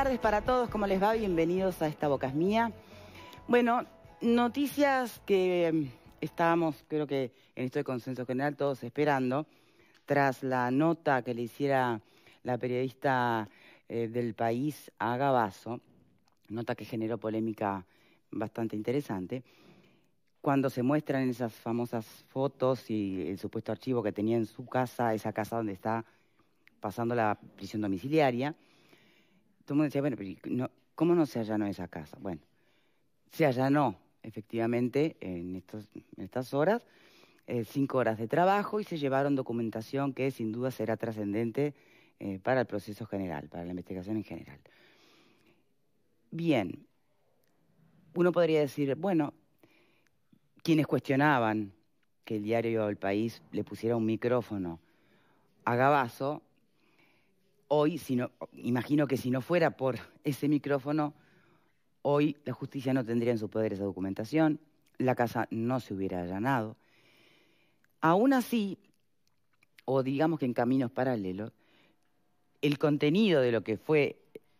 Buenas tardes para todos, ¿cómo les va? Bienvenidos a esta Bocas Mía. Bueno, noticias que em, estábamos, creo que en esto de consenso general, todos esperando, tras la nota que le hiciera la periodista eh, del país a Gabazo, nota que generó polémica bastante interesante, cuando se muestran esas famosas fotos y el supuesto archivo que tenía en su casa, esa casa donde está pasando la prisión domiciliaria, todo el mundo no, ¿cómo no se allanó esa casa? Bueno, se allanó, efectivamente, en, estas horas, eh, cinco horas de trabajo y se llevaron documentación que sin duda será trascendente eh, para el proceso general, para la investigación en general. Bien, uno podría decir, bueno, quienes cuestionaban que el diario El País le pusiera un micrófono a Gabazo, hoy, imagino que si no fuera por ese micrófono, hoy la justicia no tendría en su poder esa documentación, la casa no se hubiera allanado. Aún así, o digamos que en caminos paralelos, el contenido de lo que fue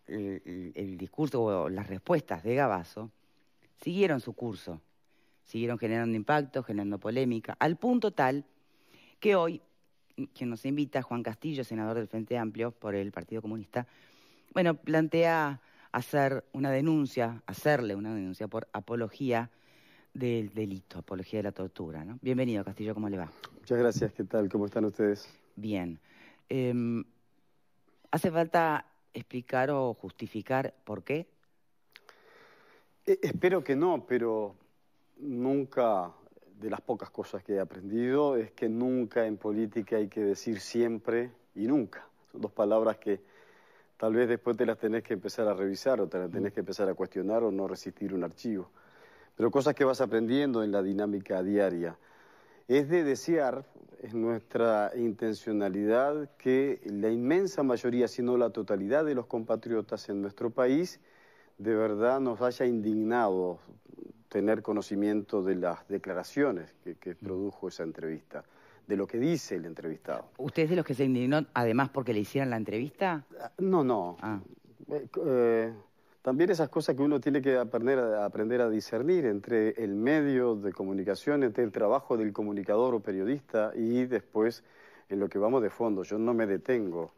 el, el discurso o las respuestas de Gabazo siguieron su curso, siguieron generando impacto, generando polémica, al punto tal que hoy quien nos invita, Juan Castillo, senador del Frente Amplio por el Partido Comunista, bueno, plantea hacer una denuncia, hacerle una denuncia por apología del delito, apología de la tortura. Bienvenido, Castillo, ¿cómo le va? Muchas gracias, ¿qué tal? ¿Cómo están ustedes? Bien. Em, ¿Hace falta explicar o justificar por qué? E, espero que no, pero nunca de las pocas cosas que he aprendido es que nunca en política hay que decir siempre y nunca. Son dos palabras que tal vez después te las tenés que empezar a revisar o te las tenés mm. que empezar a cuestionar o no resistir un archivo. Pero cosas que vas aprendiendo en la dinámica diaria. Es de desear, es nuestra intencionalidad, que la inmensa mayoría, si no la totalidad de los compatriotas en nuestro país, de verdad nos haya indignado tener conocimiento de las declaraciones que, mm. produjo esa entrevista de lo que dice el entrevistado. ¿Usted es de los que se indignó además porque le hicieran la entrevista? Ah, no, no. Ah. Eh, eh, también esas cosas que uno tiene que aprender a, aprender a discernir entre el medio de comunicación, entre el trabajo del comunicador o periodista y después en lo que vamos de fondo. Yo no me detengo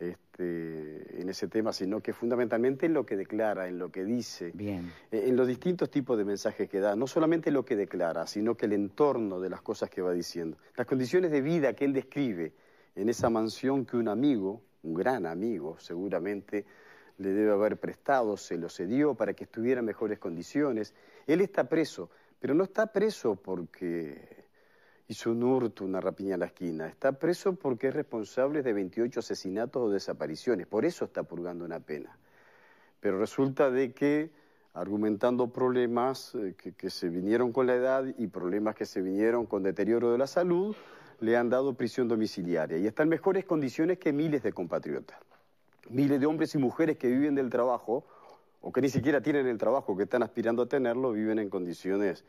este, en ese tema, sino que fundamentalmente en lo que declara, en lo que dice, Bien. Eh, en los distintos tipos de mensajes que da, no solamente lo que declara, sino que el entorno de las cosas que va diciendo, las condiciones de vida que él describe en esa mansión que un amigo, un gran amigo seguramente, le debe haber prestado, se lo cedió para que estuviera en mejores condiciones. Él está preso, pero no está preso porque hizo un hurto, una rapiña a la esquina. Está preso porque es responsable de 28 asesinatos o desapariciones. Por eso está purgando una pena. Pero resulta de que, argumentando problemas eh, que, que se vinieron con la edad y problemas que se vinieron con deterioro de la salud, le han dado prisión domiciliaria y está en mejores condiciones que miles de compatriotas. Miles de hombres y mujeres que viven del trabajo o que ni siquiera tienen el trabajo, que están aspirando a tenerlo, viven en condiciones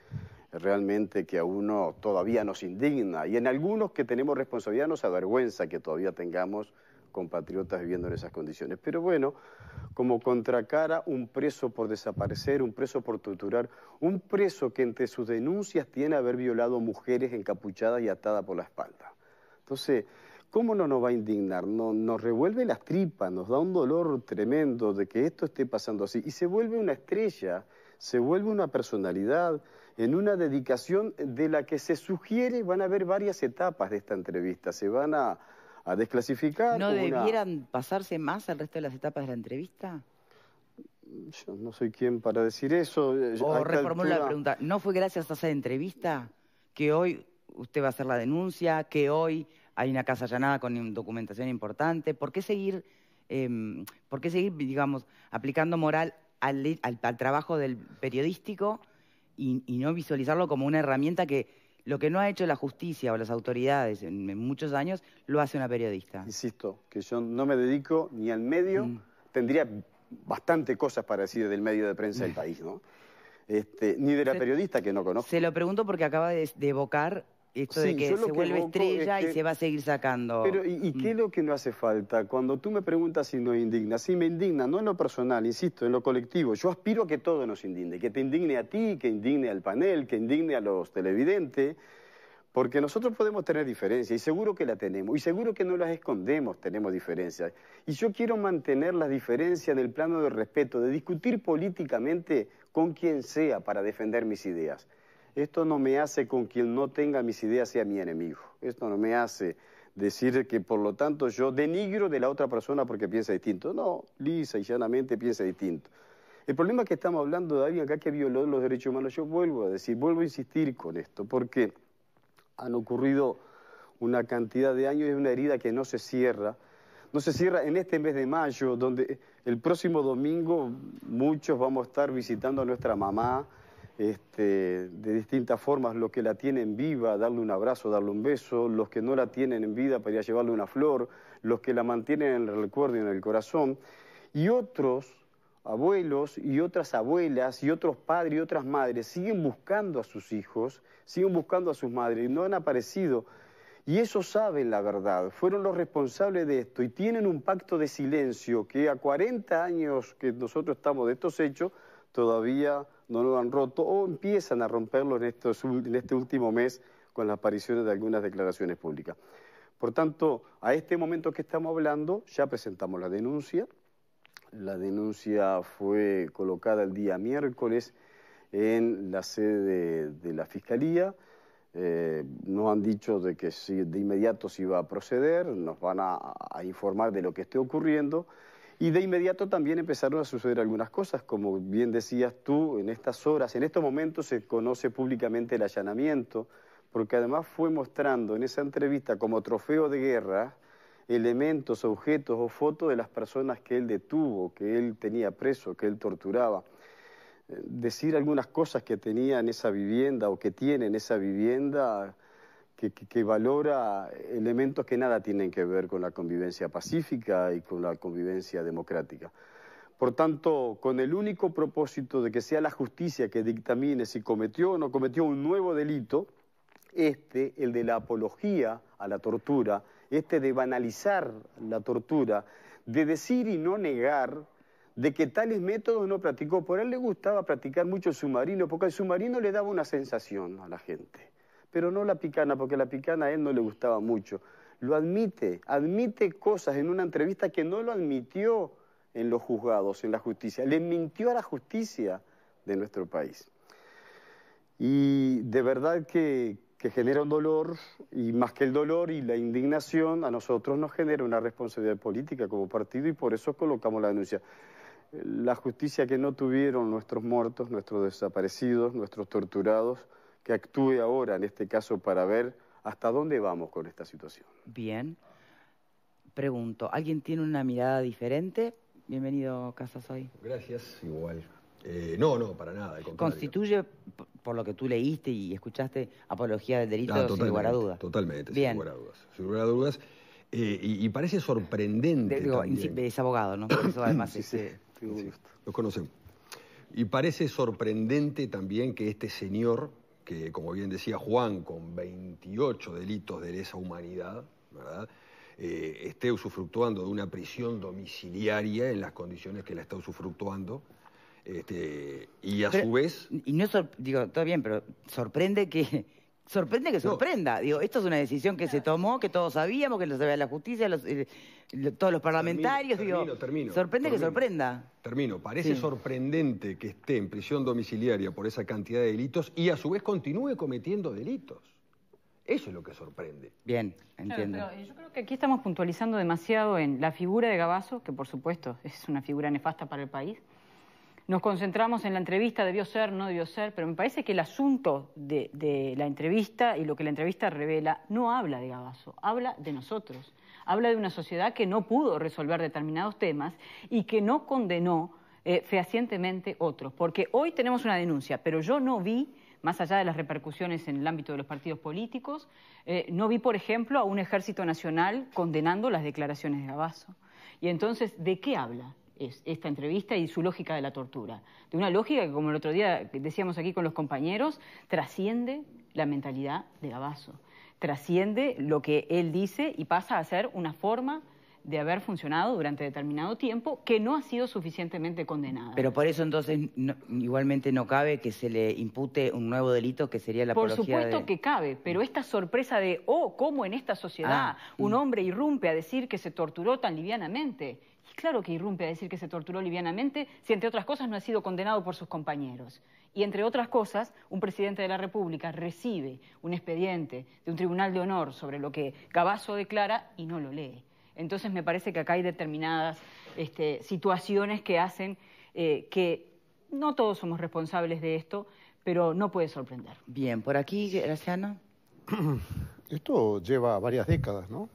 realmente que a uno todavía nos indigna y en algunos que tenemos responsabilidad nos avergüenza que todavía tengamos compatriotas viviendo en esas condiciones. Pero bueno, como contracara un preso por desaparecer, un preso por torturar, un preso que entre sus denuncias tiene haber violado mujeres encapuchadas y atadas por la espalda. Entonces, ¿cómo no nos va a indignar? nos revuelve las tripas, nos da un dolor tremendo de que esto esté pasando así. Y se vuelve una estrella, se vuelve una personalidad, en una dedicación de la que se sugiere van a haber varias etapas de esta entrevista. Se van a, desclasificar. ¿No debieran pasarse más al resto de las etapas de la entrevista? Yo no soy quien para decir eso. Eh, o reformulo la pregunta. ¿No fue gracias a esa entrevista que hoy usted va a hacer la denuncia, que hoy hay una casa allanada con documentación importante? ¿Por qué seguir, em, por qué seguir digamos, aplicando moral al trabajo del periodístico y, no visualizarlo como una herramienta que lo que no ha hecho la justicia o las autoridades en, muchos años, lo hace una periodista. Insisto, que yo no me dedico ni al medio, mm. tendría bastante cosas para decir del medio de prensa del mm. país, ¿no? Este, ni de la periodista que no conozco. Se lo pregunto porque acaba de evocar esto de que se vuelve estrella y se va a seguir sacando. Pero, ¿y, qué mm. es lo que no hace falta? Cuando tú me preguntas si nos indigna, si me indigna, no en lo personal, insisto, en lo colectivo. Yo aspiro a que todo nos indigne, que te indigne a ti, que indigne al panel, que indigne a los televidentes, porque nosotros podemos tener diferencias, y seguro que la tenemos, y seguro que no las escondemos, tenemos diferencias. Y yo quiero mantener las diferencias en el plano de respeto, de discutir políticamente con quien sea para defender mis ideas. Esto no me hace con quien no tenga mis ideas sea mi enemigo. Esto no me hace decir que por lo tanto yo denigro de la otra persona porque piensa distinto. No, lisa y llanamente piensa distinto. El problema que estamos hablando de alguien acá que violó los derechos humanos, yo vuelvo a decir, vuelvo a insistir con esto, porque han ocurrido una cantidad de años y es una herida que no se cierra. No se cierra en este mes de mayo, donde el próximo domingo muchos vamos a estar visitando a nuestra mamá, este, de distintas formas, los que la tienen viva, darle un abrazo, darle un beso, los que no la tienen en vida para llevarle una flor, los que la mantienen en el recuerdo y en el corazón, y otros abuelos y otras abuelas y otros padres y otras madres siguen buscando a sus hijos, siguen buscando a sus madres y no han aparecido. Y eso saben la verdad, fueron los responsables de esto y tienen un pacto de silencio que a 40 años que nosotros estamos de estos hechos, todavía no lo han roto o empiezan a romperlo en, este último mes con las apariciones de algunas declaraciones públicas. Por tanto, a este momento que estamos hablando, ya presentamos la denuncia. La denuncia fue colocada el día miércoles en la sede de, la Fiscalía. Eh, nos han dicho de que si, de inmediato se iba a proceder, nos van a informar de lo que esté ocurriendo. Y de inmediato también empezaron a suceder algunas cosas, como bien decías tú, en estas horas, en estos momentos se conoce públicamente el allanamiento, porque además fue mostrando en esa entrevista como trofeo de guerra elementos, objetos o fotos de las personas que él detuvo, que él tenía preso, que él torturaba. Eh, decir algunas cosas que tenía en esa vivienda o que tiene en esa vivienda que, valora elementos que nada tienen que ver con la convivencia pacífica y con la convivencia democrática. Por tanto, con el único propósito de que sea la justicia que dictamine si cometió o no cometió un nuevo delito, este, el de la apología a la tortura, este de banalizar la tortura, de decir y no negar de que tales métodos no practicó. Por él le gustaba practicar mucho el submarino, porque el submarino le daba una sensación a la gente pero no la picana, porque la picana a él no le gustaba mucho. Lo admite, admite cosas en una entrevista que no lo admitió en los juzgados, en la justicia. Le mintió a la justicia de nuestro país. Y de verdad que, que genera un dolor, y más que el dolor y la indignación, a nosotros nos genera una responsabilidad política como partido y por eso colocamos la denuncia. La justicia que no tuvieron nuestros muertos, nuestros desaparecidos, nuestros torturados, que actúe ahora, en este caso, para ver hasta dónde vamos con esta situación. Bien. Pregunto, ¿alguien tiene una mirada diferente? Bienvenido, Casas, hoy. Gracias, igual. Eh, no, no, para nada. Constituye, por lo que tú leíste y escuchaste, apología del delito, sin lugar a dudas. Totalmente, sin lugar a dudas. Sin lugar a dudas. Eh, y, parece sorprendente. es abogado, ¿no? eso sí, eh, sí, sí, los conocemos. Y parece sorprendente también que este señor que como bien decía Juan, con 28 delitos de lesa humanidad, ¿verdad? Eh, esté usufructuando de una prisión domiciliaria en las condiciones que la está usufructuando. Este, y a su vez... Y no, digo, todo bien, pero sorprende que sorprende que sorprenda. Digo, esto es una decisión que se tomó, que todos sabíamos, que lo sabía la justicia, los, eh, todos los parlamentarios. Termino, digo, termino, sorprende que sorprenda. Termino. Parece sorprendente que esté en prisión domiciliaria por esa cantidad de delitos y a su vez continúe cometiendo delitos. Eso es lo que sorprende. Bien, entiendo. yo creo que aquí estamos puntualizando demasiado en la figura de Gabazo, que por supuesto es una figura nefasta para el país, nos concentramos en la entrevista, debió ser, no debió ser, pero me parece que el asunto de, la entrevista y lo que la entrevista revela no habla de Gabazo, habla de nosotros. Habla de una sociedad que no pudo resolver determinados temas y que no condenó eh, fehacientemente otros. Porque hoy tenemos una denuncia, pero yo no vi, más allá de las repercusiones en el ámbito de los partidos políticos, eh, no vi, por ejemplo, a un ejército nacional condenando las declaraciones de Gabazo. Y entonces, ¿de qué habla? esta entrevista y su lógica de la tortura. De una lógica que, como el otro día decíamos aquí con los compañeros, trasciende la mentalidad de Gabazo, trasciende lo que él dice y pasa a ser una forma de haber funcionado durante determinado tiempo que no ha sido suficientemente condenada. Pero por eso entonces igualmente no cabe que se le impute un nuevo delito que sería la Por supuesto que cabe, pero mm. esta sorpresa de, oh, cómo en esta sociedad ah, un mm. hombre irrumpe a decir que se torturó tan livianamente Claro que irrumpe a decir que se torturó livianamente si, entre otras cosas, no ha sido condenado por sus compañeros. Y, entre otras cosas, un presidente de la República recibe un expediente de un tribunal de honor sobre lo que Cavazo declara y no lo lee. Entonces, me parece que acá hay determinadas este, situaciones que hacen eh, que no todos somos responsables de esto, pero no puede sorprender. Bien, por aquí, Graciana. Esto lleva varias décadas, ¿no?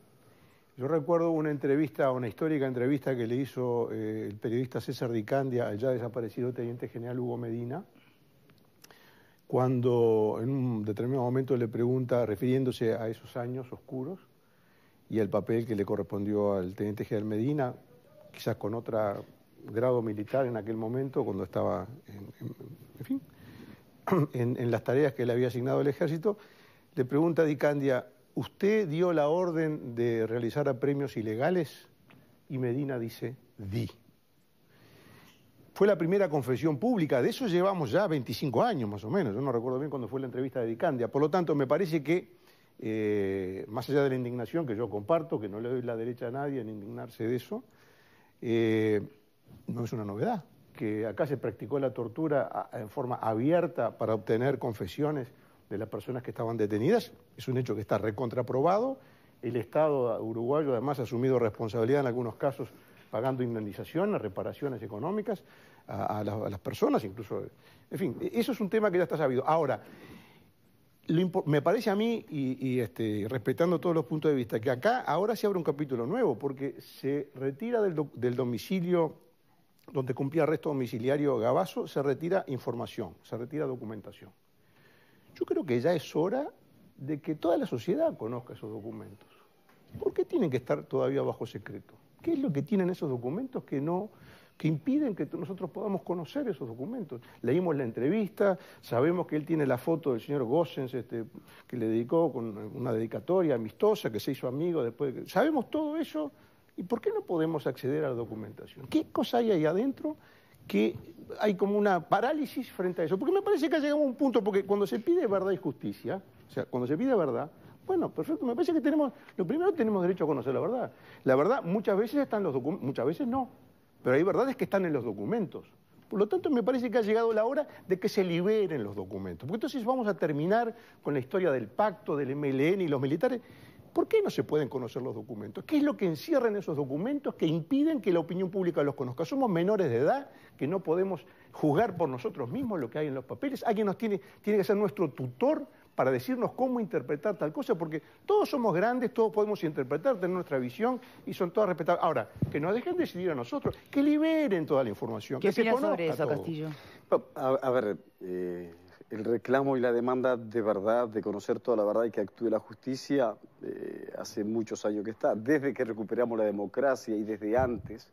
Yo recuerdo una entrevista, una histórica entrevista que le hizo eh, el periodista César Dicandia al ya desaparecido teniente general Hugo Medina, cuando en un determinado momento le pregunta, refiriéndose a esos años oscuros y al papel que le correspondió al teniente general Medina, quizás con otro grado militar en aquel momento, cuando estaba, en, fin, en, en las tareas que le había asignado el ejército, le pregunta a Dicandia, ¿usted dio la orden de realizar a premios ilegales? Y Medina dice, di. Fue la primera confesión pública, de eso llevamos ya 25 años más o menos, yo no recuerdo bien cuando fue la entrevista de Dicandia. Por lo tanto, me parece que, eh, más allá de la indignación que yo comparto, que no le doy la derecha a nadie en indignarse de eso, eh, no es una novedad, que acá se practicó la tortura en forma abierta para obtener confesiones de las personas que estaban detenidas. Es un hecho que está recontraprobado. El Estado uruguayo además ha asumido responsabilidad en algunos casos pagando indemnizaciones, reparaciones económicas a, las personas, incluso. En fin, eso es un tema que ya está sabido. Ahora, me parece a mí, y, este, respetando todos los puntos de vista, que acá ahora se abre un capítulo nuevo, porque se retira del, del domicilio donde cumplía arresto domiciliario Gabazo, se retira información, se retira documentación. Yo creo que ya es hora de que toda la sociedad conozca esos documentos. ¿Por qué tienen que estar todavía bajo secreto? ¿Qué es lo que tienen esos documentos que no que impiden que nosotros podamos conocer esos documentos. Leímos la entrevista, sabemos que él tiene la foto del señor Gossens, este, que le dedicó con una dedicatoria amistosa, que se hizo amigo después. De Sabemos todo eso, ¿y por qué no podemos acceder a la documentación? ¿Qué cosa hay ahí adentro que hay como una parálisis frente a eso. Porque me parece que ha llegado a un punto, porque cuando se pide verdad y justicia, o sea, cuando se pide verdad, bueno, perfecto, me parece que tenemos, lo primero tenemos derecho a conocer la verdad. La verdad muchas veces está en los documentos, muchas veces no, pero hay verdades que están en los documentos. Por lo tanto, me parece que ha llegado la hora de que se liberen los documentos. Porque entonces vamos a terminar con la historia del pacto, del MLN y los militares. ¿Por qué no se pueden conocer los documentos? ¿Qué es lo que encierran esos documentos que impiden que la opinión pública los conozca? Somos menores de edad que no podemos juzgar por nosotros mismos lo que hay en los papeles. Alguien nos tiene, tiene que ser nuestro tutor para decirnos cómo interpretar tal cosa, porque todos somos grandes, todos podemos interpretar, tener nuestra visión y son todas respetables. Ahora, que nos dejen decidir a nosotros, que liberen toda la información. ¿Qué que se sobre eso, Castillo? Oh, a, ver, eh, el reclamo y la demanda de verdad, de conocer toda la verdad y que actúe la justicia, eh, hace muchos años que está. Desde que recuperamos la democracia y desde antes,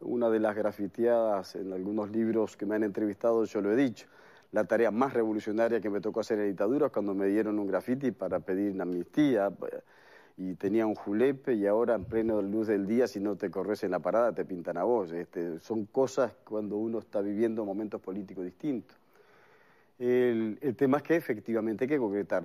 una de las grafiteadas en algunos libros que me han entrevistado, yo lo he dicho, la tarea más revolucionaria que me tocó hacer en la dictadura es cuando me dieron un grafiti para pedir una amnistía y tenía un julepe y ahora en pleno luz del día si no te corres en la parada te pintan a vos. Este, son cosas cuando uno está viviendo momentos políticos distintos. el tema es que efectivamente hay que concretar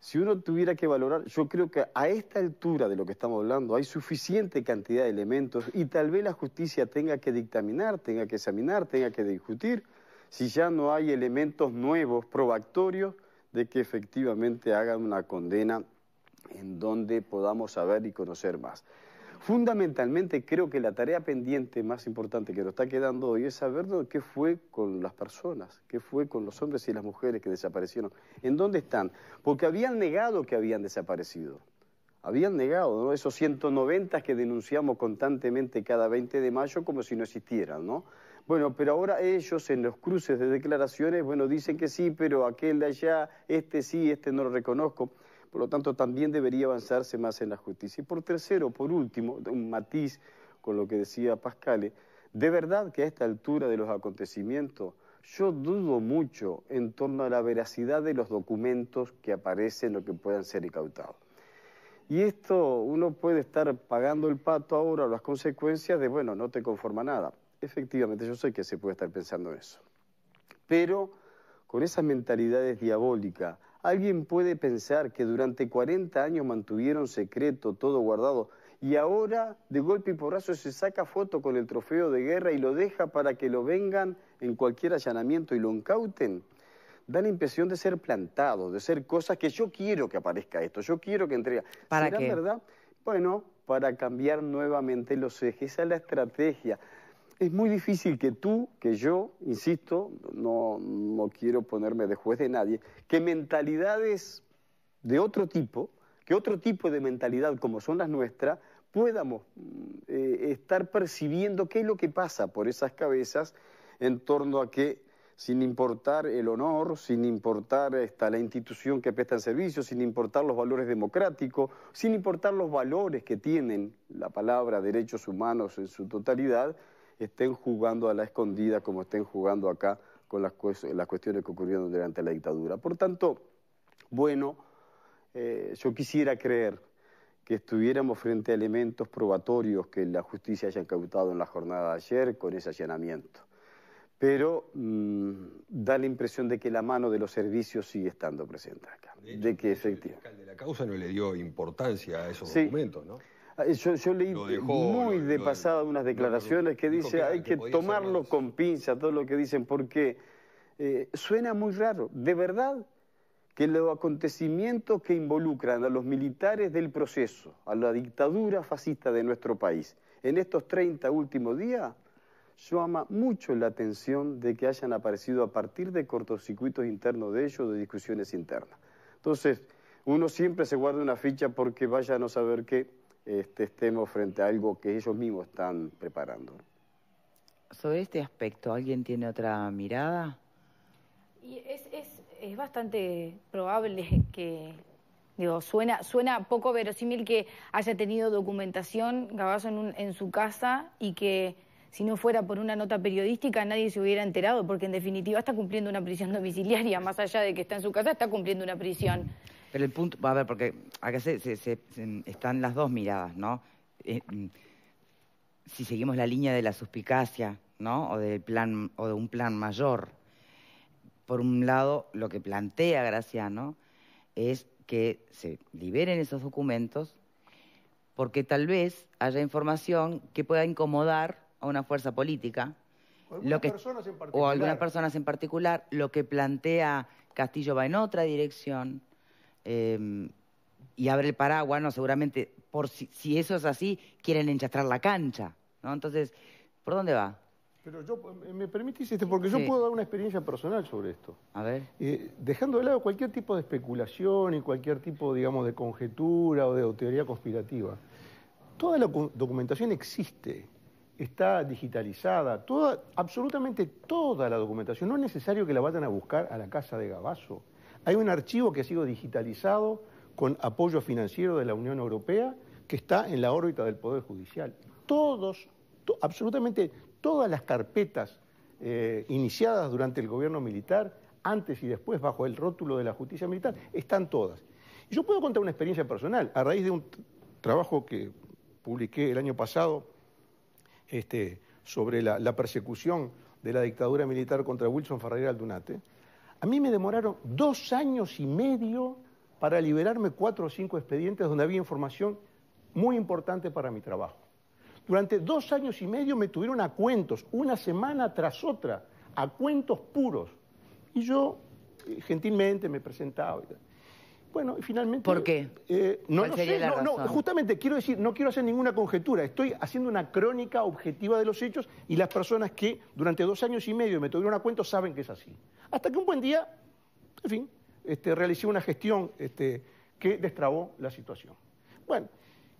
si uno tuviera que valorar, yo creo que a esta altura de lo que estamos hablando hay suficiente cantidad de elementos y tal vez la justicia tenga que dictaminar, tenga que examinar, tenga que discutir si ya no hay elementos nuevos, probatorios, de que efectivamente hagan una condena en donde podamos saber y conocer más. Fundamentalmente creo que la tarea pendiente más importante que nos está quedando hoy es saber qué fue con las personas, qué fue con los hombres y las mujeres que desaparecieron, en dónde están, porque habían negado que habían desaparecido, habían negado ¿no? esos 190 que denunciamos constantemente cada 20 de mayo como si no existieran, ¿no? Bueno, pero ahora ellos en los cruces de declaraciones, bueno, dicen que sí, pero aquel de allá, este sí, este no lo reconozco. Por lo tanto, también debería avanzarse más en la justicia. Y por tercero, por último, un matiz con lo que decía Pascale, de verdad que a esta altura de los acontecimientos yo dudo mucho en torno a la veracidad de los documentos que aparecen o que puedan ser incautados. Y esto uno puede estar pagando el pato ahora las consecuencias de, bueno, no te conforma nada. Efectivamente, yo sé que se puede estar pensando eso. Pero con esas mentalidades diabólicas Alguien puede pensar que durante 40 años mantuvieron secreto, todo guardado, y ahora de golpe y porrazo se saca foto con el trofeo de guerra y lo deja para que lo vengan en cualquier allanamiento y lo incauten. Da la impresión de ser plantado, de ser cosas que yo quiero que aparezca esto, yo quiero que entrega. ¿Para qué? verdad? Bueno, para cambiar nuevamente los ejes. Esa es la estrategia es muy difícil que tú, que yo, insisto, no, quiero ponerme de juez de nadie, que mentalidades de otro tipo, que otro tipo de mentalidad como son las nuestras, podamos mm, eh, estar percibiendo qué es lo que pasa por esas cabezas en torno a que, sin importar el honor, sin importar la institución que presta el servicio, sin importar los valores democráticos, sin importar los valores que tienen la palabra derechos humanos en su totalidad, estén jugando a la escondida como estén jugando acá con las, cuestiones que ocurrieron durante la dictadura. Por tanto, bueno, eh, yo quisiera creer que estuviéramos frente a elementos probatorios que la justicia haya incautado en la jornada de ayer con ese allanamiento. Pero mm, da la impresión de que la mano de los servicios sigue estando presente acá. De, que efectivamente. El fiscal de la causa no le dio importancia a esos documentos, ¿no? Ah, eh, yo, leí muy de pasada unas declaraciones que dice hay que, tomarlo con pinza, todo lo que dicen, porque eh, suena muy raro. De verdad que los acontecimientos que involucran a los militares del proceso, a la dictadura fascista de nuestro país, en estos 30 últimos días, llama mucho la atención de que hayan aparecido a partir de cortocircuitos internos de ellos, de discusiones internas. Entonces, uno siempre se guarda una ficha porque vaya a no saber qué este, estemos frente a algo que ellos mismos están preparando. Sobre este aspecto, ¿alguien tiene otra mirada? Y es, es, es bastante probable que, Digo, suena, suena poco verosímil que haya tenido documentación Gabazo en, en, su casa y que si no fuera por una nota periodística nadie se hubiera enterado, porque en definitiva está cumpliendo una prisión domiciliaria, más allá de que está en su casa, está cumpliendo una prisión. Pero el punto, a ver, porque acá se, están las dos miradas, ¿no? Eh, mm, si seguimos la línea de la suspicacia, ¿no? O, de plan, o de un plan mayor. Por un lado, lo que plantea Graciano es que se liberen esos documentos porque tal vez haya información que pueda incomodar a una fuerza política. O, a algunas personas en particular. Lo que plantea Castillo va en otra dirección. Em, y abre el paraguas, Seguramente, por si, eso es así, quieren enchastrar la cancha, ¿no? Entonces, ¿por dónde va? Pero yo, eh, me permitís, este, porque yo puedo dar una experiencia personal sobre esto. A ver. Eh, dejando de lado cualquier tipo de especulación y cualquier tipo, digamos, de conjetura o de teoría conspirativa. Toda la documentación existe, está digitalizada, toda, absolutamente toda la documentación. No es necesario que la vayan a buscar a la casa de Gabazo. Hay un archivo que ha sido digitalizado con apoyo financiero de la Unión Europea que está en la órbita del Poder Judicial. Todos, absolutamente todas las carpetas eh, iniciadas durante el gobierno militar, antes y después, bajo el rótulo de la justicia militar, están todas. Y yo puedo contar una experiencia personal. A raíz de un trabajo que publiqué el año pasado este, sobre la, persecución de la dictadura militar contra Wilson Ferreira Aldunate, a mí me demoraron dos años y medio para liberarme cuatro o cinco expedientes donde había información muy importante para mi trabajo. Durante dos años y medio me tuvieron a cuentos, una semana tras otra, a cuentos puros. Y yo eh, gentilmente me presentaba. Bueno, y finalmente... ¿Por qué? Eh, no, no, sé, justamente quiero decir, no quiero hacer ninguna conjetura, estoy haciendo una crónica objetiva de los hechos y las personas que durante dos años y medio me tuvieron a cuentos saben que es así. Hasta que un buen día, en fin, este, realicé una gestión este, que destrabó la situación. Bueno,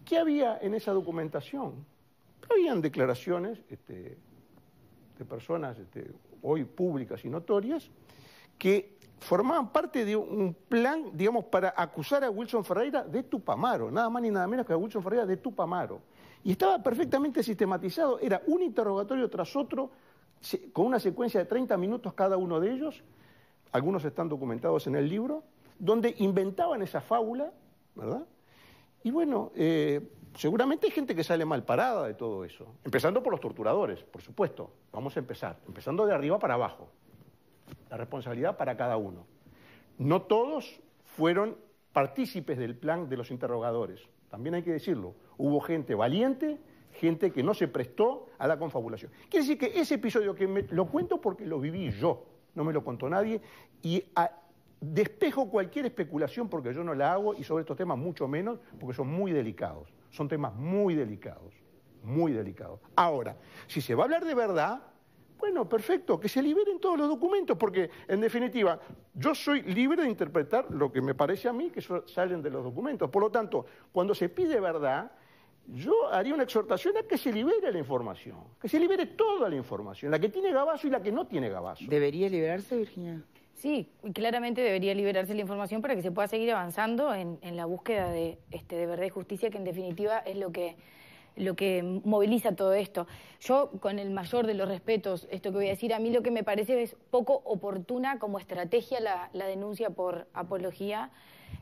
¿qué había en esa documentación? Habían declaraciones este, de personas hoy públicas y notorias que formaban parte de un plan, digamos, para acusar a Wilson Ferreira de Tupamaro, nada más ni nada menos que a Wilson Ferreira de Tupamaro. Y estaba perfectamente sistematizado, era un interrogatorio tras otro con una secuencia de 30 minutos cada uno de ellos, algunos están documentados en el libro, donde inventaban esa fábula, ¿verdad? Y bueno, eh, seguramente hay gente que sale mal parada de todo eso, empezando por los torturadores, por supuesto, vamos a empezar, empezando de arriba para abajo, la responsabilidad para cada uno. No todos fueron partícipes del plan de los interrogadores, también hay que decirlo, hubo gente valiente gente que no se prestó a la confabulación. Quiere decir que ese episodio que lo cuento porque lo viví yo, no me lo contó nadie, y ah, despejo cualquier especulación porque yo no la hago y sobre estos temas mucho menos porque son muy delicados, son temas muy delicados, muy delicados. Ahora, si se va a hablar de verdad, bueno, perfecto, que se liberen todos los documentos, porque en definitiva yo soy libre de interpretar lo que me parece a mí que salen de los documentos. Por lo tanto, cuando se pide verdad, yo haría una exhortación a que se libere la información, que se libere toda la información, la que tiene gabazo y la que no tiene gabazo. ¿Debería liberarse, Virginia? Sí, claramente debería liberarse la información para que se pueda seguir avanzando en, la búsqueda de, este, de verdad y justicia, que en definitiva es lo que, lo que moviliza todo esto. Yo, con el mayor de los respetos, esto que voy a decir, a mí lo que me parece es poco oportuna como estrategia la denuncia por apología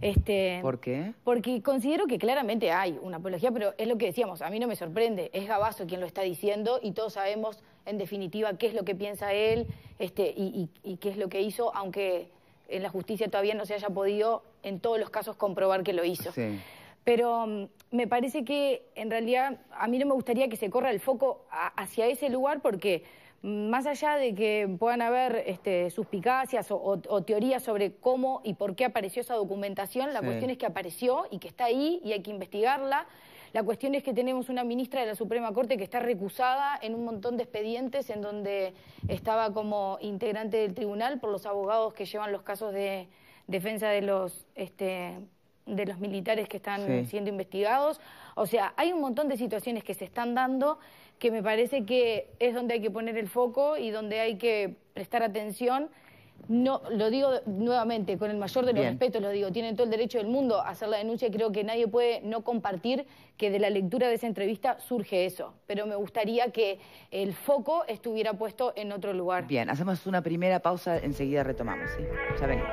este, ¿Por qué? Porque considero que claramente hay una apología, pero es lo que decíamos, a mí no me sorprende, es Gabazo quien lo está diciendo y todos sabemos en definitiva qué es lo que piensa él este, y, qué es lo que hizo, aunque en la justicia todavía no se haya podido en todos los casos comprobar que lo hizo. Pero mm, me parece que en realidad a mí no me gustaría que se corra el foco hacia ese lugar porque más allá de que puedan haber este, suspicacias o, teorías sobre cómo y por qué apareció esa documentación, la cuestión es que apareció y que está ahí y hay que investigarla. La cuestión es que tenemos una ministra de la Suprema Corte que está recusada en un montón de expedientes en donde estaba como integrante del tribunal por los abogados que llevan los casos de defensa de los este, de los militares que están siendo investigados. O sea, hay un montón de situaciones que se están dando que me parece que es donde hay que poner el foco y donde hay que prestar atención. No, lo digo nuevamente, con el mayor de los respetos lo digo, tienen todo el derecho del mundo a hacer la denuncia y creo que nadie puede no compartir que de la lectura de esa entrevista surge eso. Pero me gustaría que el foco estuviera puesto en otro lugar. Bien, hacemos una primera pausa, enseguida retomamos, Ya venimos.